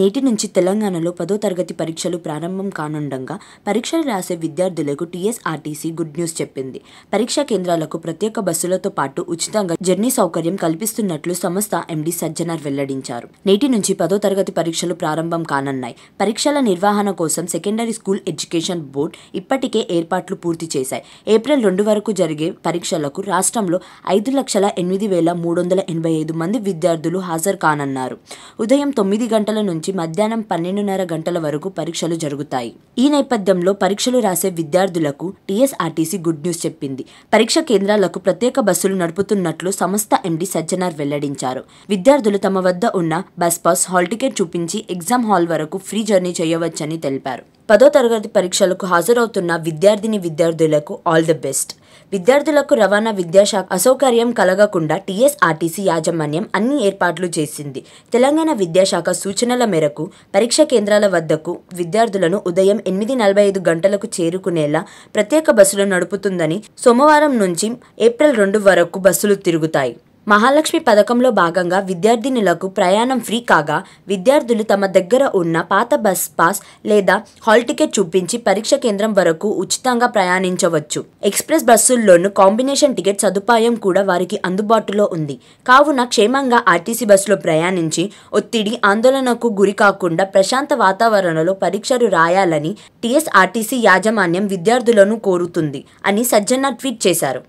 నేటి నుంచి తెలంగాణలో పదో తరగతి పరీక్షలు ప్రారంభం కానుండగా పరీక్షలు రాసే విద్యార్థులకు టీఎస్ఆర్టీసీ గుడ్ న్యూస్ చెప్పింది పరీక్షా కేంద్రాలకు ప్రత్యేక బస్సులతో పాటు ఉచితంగా జర్నీ సౌకర్యం కల్పిస్తున్నట్లు సంస్థ ఎండీ సజ్జనార్ వెల్లడించారు నేటి నుంచి పదో తరగతి పరీక్షలు ప్రారంభం కానున్నాయి పరీక్షల నిర్వహణ కోసం సెకండరీ స్కూల్ ఎడ్యుకేషన్ బోర్డు ఇప్పటికే ఏర్పాట్లు పూర్తి చేశాయి ఏప్రిల్ రెండు వరకు జరిగే పరీక్షలకు రాష్ట్రంలో ఐదు లక్షల ఎనిమిది వేల మూడు వందల ఎనభై ఐదు మంది విద్యార్థులు హాజరు కానున్నారు ఉదయం తొమ్మిది గంటల నుంచి నుంచి మధ్యాహ్నం పన్నెండున్నర గంటల వరకు పరీక్షలు జరుగుతాయి ఈ నేపథ్యంలో పరీక్షలు రాసే విద్యార్థులకు టీఎస్ఆర్టీసీ గుడ్ న్యూస్ చెప్పింది పరీక్ష కేంద్రాలకు ప్రత్యేక బస్సులు నడుపుతున్నట్లు సంస్థ ఎండి సజ్జనార్ వెల్లడించారు విద్యార్థులు తమ వద్ద ఉన్న బస్ పాస్ హాల్ టికెట్ చూపించి ఎగ్జామ్ హాల్ వరకు ఫ్రీ జర్నీ చేయవచ్చని తెలిపారు పదో తరగతి పరీక్షలకు హాజరవుతున్న విద్యార్థిని విద్యార్థులకు ఆల్ ది బెస్ట్ విద్యార్థులకు రవాణా విద్యాశాఖ అసౌకర్యం కలగకుండా టీఎస్ఆర్టీసీ యాజమాన్యం అన్ని ఏర్పాట్లు చేసింది తెలంగాణ విద్యాశాఖ సూచనల మేరకు పరీక్ష కేంద్రాల వద్దకు విద్యార్థులను ఉదయం ఎనిమిది నలభై ఐదు గంటలకు చేరుకునేలా ప్రత్యేక బస్సులు నడుపుతుందని సోమవారం నుంచి ఏప్రిల్ రెండు వరకు బస్సులు తిరుగుతాయి మహాలక్ష్మి పథకంలో భాగంగా విద్యార్థినులకు ప్రయాణం ఫ్రీ కాగా విద్యార్థులు తమ దగ్గర ఉన్న పాత బస్ పాస్ లేదా హాల్ టికెట్ చూపించి పరీక్ష కేంద్రం వరకు ఉచితంగా ప్రయాణించవచ్చు ఎక్స్ప్రెస్ బస్సుల్లోనూ కాంబినేషన్ టికెట్ సదుపాయం కూడా వారికి అందుబాటులో ఉంది కావున క్షేమంగా ఆర్టీసీ బస్సులో ప్రయాణించి ఒత్తిడి ఆందోళనకు గురి కాకుండా ప్రశాంత వాతావరణంలో పరీక్షలు రాయాలని టీఎస్ఆర్టీసీ యాజమాన్యం విద్యార్థులను కోరుతుంది అని సజ్జన్న ట్వీట్ చేశారు